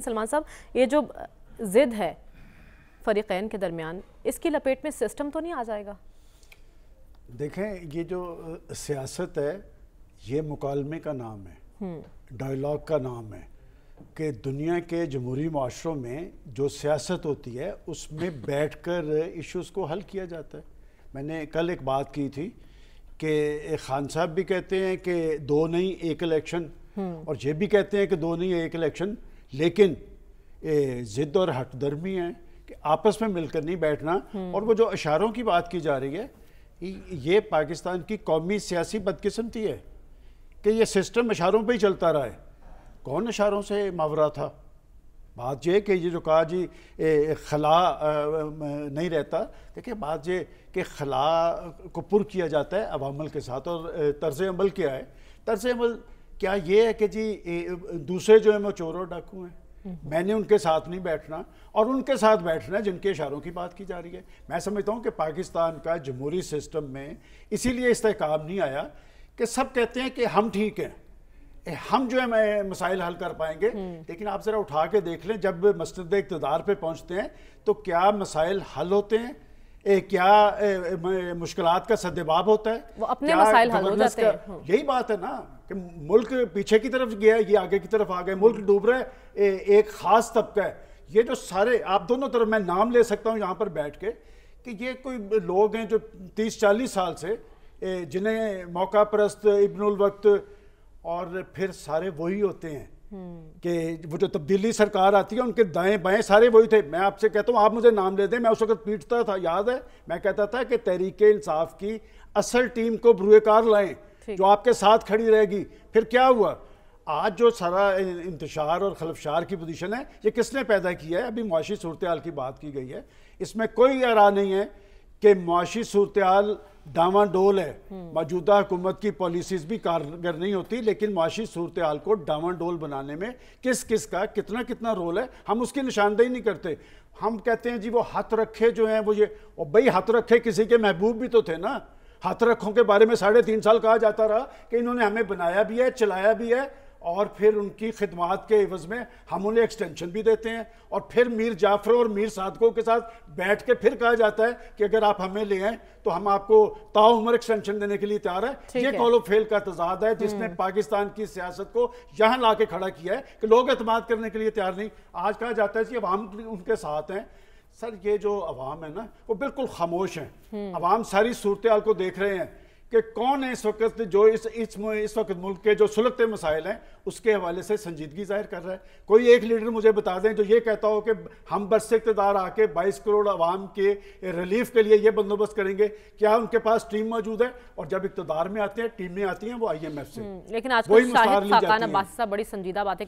सलमान साहब ये जो ज़िद है फरीकैन के दरमियान इसकी लपेट में सिस्टम तो नहीं आ जाएगा देखें ये जो सियासत है ये मुकालमे का नाम है हम्म। डायलॉग का नाम है कि दुनिया के जमहूरी माशरों में जो सियासत होती है उसमें बैठ कर इशूज़ को हल किया जाता है मैंने कल एक बात की थी कि खान साहब भी कहते हैं कि दो नहीं एक इलेक्शन हम्म। और ये भी कहते हैं कि दो नहीं एक इलेक्शन लेकिन ज़िद्द और हटदर्मी है कि आपस में मिलकर नहीं बैठना हम्म। और वो जो इशारों की बात की जा रही है ये पाकिस्तान की कौमी सियासी बदकिस्मती है कि ये सिस्टम इशारों पर ही चलता रहा है कौन इशारों से मावरा था बात यह कि ये जो कहा जी ए, खला आ, नहीं रहता देखिए बात ये कि खला को पुर किया जाता है अवामल के साथ और तर्ज अमल क्या है तर्ज अमल क्या ये है कि जी दूसरे जो है वो चोर और डाकू हैं मैंने उनके साथ नहीं बैठना और उनके साथ बैठना जिनके इशारों की बात की जा रही है मैं समझता हूँ कि पाकिस्तान का जमहूरी सिस्टम में इसीलिए इस्तेकाम नहीं आया कि सब कहते हैं कि हम ठीक हैं हम जो है मैं मसाइल हल कर पाएंगे हम्म। लेकिन आप ज़रा उठा के देख लें जब मस्जिद इकतदार पर पहुँचते हैं तो क्या मसाइल हल होते हैं ए, क्या मुश्किल का सदेबाब होता है वो अपने मसाइल हल हो जाते हैं हाँ। यही बात है ना कि मुल्क पीछे की तरफ गया ये आगे की तरफ आ गए मुल्क डूब रहा है ए, एक खास तबका है ये जो सारे आप दोनों तरफ मैं नाम ले सकता हूँ यहाँ पर बैठ के कि ये कोई लोग हैं जो तीस चालीस साल से जिन्हें मौका परस्त इबनुल वक्त और फिर सारे वही होते हैं हम्म। कि वो जो तब्दीली सरकार आती है उनके दाएं बाएं सारे वही थे मैं आपसे कहता हूँ आप मुझे नाम ले दें मैं उस वक्त पीटता था याद है मैं कहता था कि तहरीक इंसाफ की असल टीम को ब्रुएकार लाएं जो आपके साथ खड़ी रहेगी फिर क्या हुआ आज जो सारा इंतशार और खलफशार की पोजीशन है ये किसने पैदा किया है अभी मुआशी सूरत की बात की गई है इसमें कोई राह नहीं है कि मुआशी सूरत डामा डोल है मौजूदा हुकूमत की पॉलिसीज भी कारगर नहीं होती लेकिन मुआशी सूरत को डावाडोल डोल बनाने में किस किस का कितना कितना रोल है हम उसकी निशानदेही नहीं करते हम कहते हैं जी वो हाथ रखे जो हैं वो ये और भाई हाथ रखे किसी के महबूब भी तो थे ना हाथ रखों के बारे में साढ़े तीन साल कहा जाता रहा कि इन्होंने हमें बनाया भी है चलाया भी है और फिर उनकी खिदमत के एवज़ में हम उन्हें एक्सटेंशन भी देते हैं और फिर मीर जाफर और मीर सादकों के साथ बैठ के फिर कहा जाता है कि अगर आप हमें ले आए तो हम आपको ताउमर एक्सटेंशन देने के लिए तैयार है ये कॉलो फेल का तजाद है जिसने हम्म। पाकिस्तान की सियासत को यहाँ ला के खड़ा किया है कि लोग अतमाद करने के लिए तैयार नहीं आज कहा जाता है कि अब हम उनके साथ हैं सर ये जो अवाम है ना वो बिल्कुल खामोश हैं हम्म। अवाम सारी सूरत को देख रहे हैं कि कौन है इस वक्त जो इस इस इस वक्त मुल्क के जो सुलगते मसाइल हैं उसके हवाले से संजीदगी जाहिर कर रहा है कोई एक लीडर मुझे बता दें जो ये कहता हो कि हम बरस इकतदार आके 22 करोड़ आवाम के रिलीफ के लिए ये बंदोबस्त करेंगे क्या उनके पास टीम मौजूद है और जब इकतदार में आते हैं टीमें आती हैं वो आई एम एफ से हम्म, लेकिन आज बड़ी संजीदा बातें